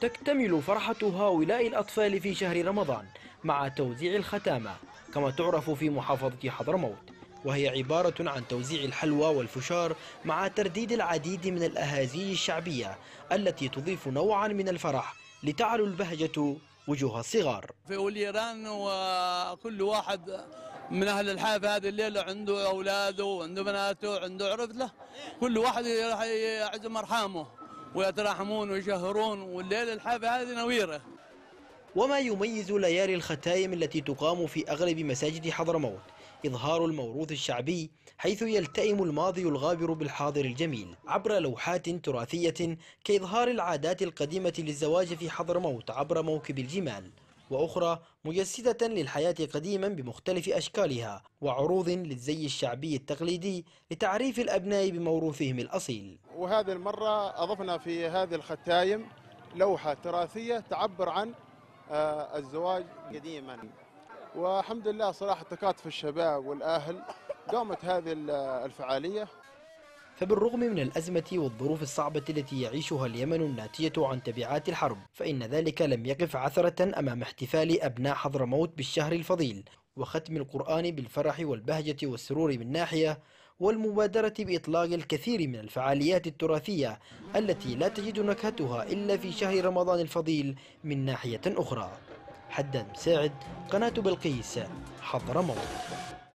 تكتمل فرحة هؤلاء الأطفال في شهر رمضان مع توزيع الختامة كما تعرف في محافظة حضرموت وهي عبارة عن توزيع الحلوى والفشار مع ترديد العديد من الأهازيج الشعبية التي تضيف نوعا من الفرح لتعلو البهجة وجوه الصغار في وليران وكل واحد من أهل الحاف هذه الليلة عنده أولاده وعنده بناته وعنده له كل واحد راح يعزم أرحامه ويتراحمون ويشهرون والليل الحافة هذه نويرة وما يميز ليالي الختايم التي تقام في أغلب مساجد حضرموت إظهار الموروث الشعبي حيث يلتئم الماضي الغابر بالحاضر الجميل عبر لوحات تراثية كإظهار العادات القديمة للزواج في حضرموت عبر موكب الجمال وأخرى مجسدة للحياة قديما بمختلف أشكالها وعروض للزي الشعبي التقليدي لتعريف الأبناء بموروثهم الأصيل وهذه المرة أضفنا في هذه الختايم لوحة تراثية تعبر عن آه، الزواج قديما والحمد لله صراحة تكاتف الشباب والأهل قامت هذه آه، الفعالية فبالرغم من الأزمة والظروف الصعبة التي يعيشها اليمن الناتجة عن تبعات الحرب فإن ذلك لم يقف عثرة أمام احتفال أبناء حضرموت بالشهر الفضيل وختم القرآن بالفرح والبهجة والسرور من ناحية والمبادرة بإطلاق الكثير من الفعاليات التراثية التي لا تجد نكهتها إلا في شهر رمضان الفضيل من ناحية أخرى حداد مساعد قناة بلقيس حضرموت